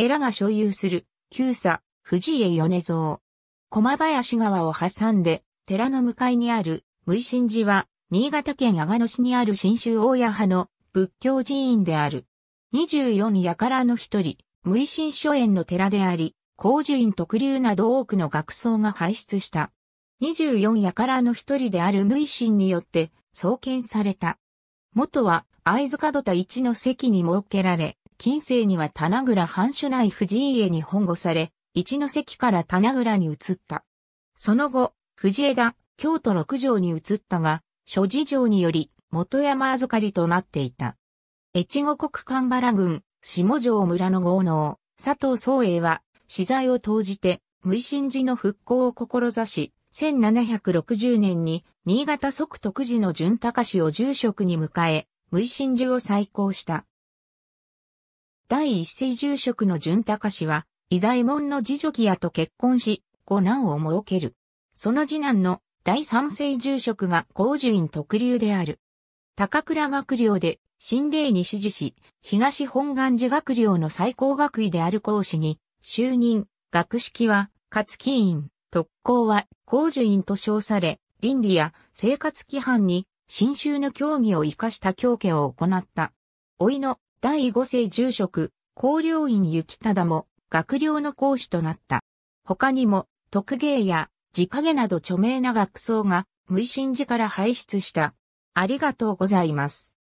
寺が所有する、旧佐、藤江米蔵。駒林川を挟んで、寺の向かいにある、無心寺は、新潟県阿賀野市にある新州大谷派の仏教寺院である。24やからの一人、無意心書園の寺であり、工樹院特流など多くの学僧が輩出した。24やからの一人である無心によって、創建された。元は、会津門田一の席に設けられ、近世には棚倉藩主内藤井家に本護され、一関から棚倉に移った。その後、藤枝、京都六条に移ったが、諸事情により、元山預かりとなっていた。越後国神原郡、下城村の豪農、佐藤宗栄は、資材を投じて、無心寺の復興を志し、1760年に、新潟即徳寺の淳高氏を住職に迎え、無心寺を再興した。第一世住職の淳高氏は、伊左衛門の次女木屋と結婚し、五男を設ける。その次男の第三世住職が高寿院特流である。高倉学寮で、新霊に指示し、東本願寺学寮の最高学位である講師に、就任、学式は、勝木院、特攻は、高寿院と称され、倫理や生活規範に、新宗の教義を生かした教家を行った。老いの第五世住職、高陵院行忠も学寮の講師となった。他にも、徳芸や自影など著名な学僧が、無心寺から輩出した。ありがとうございます。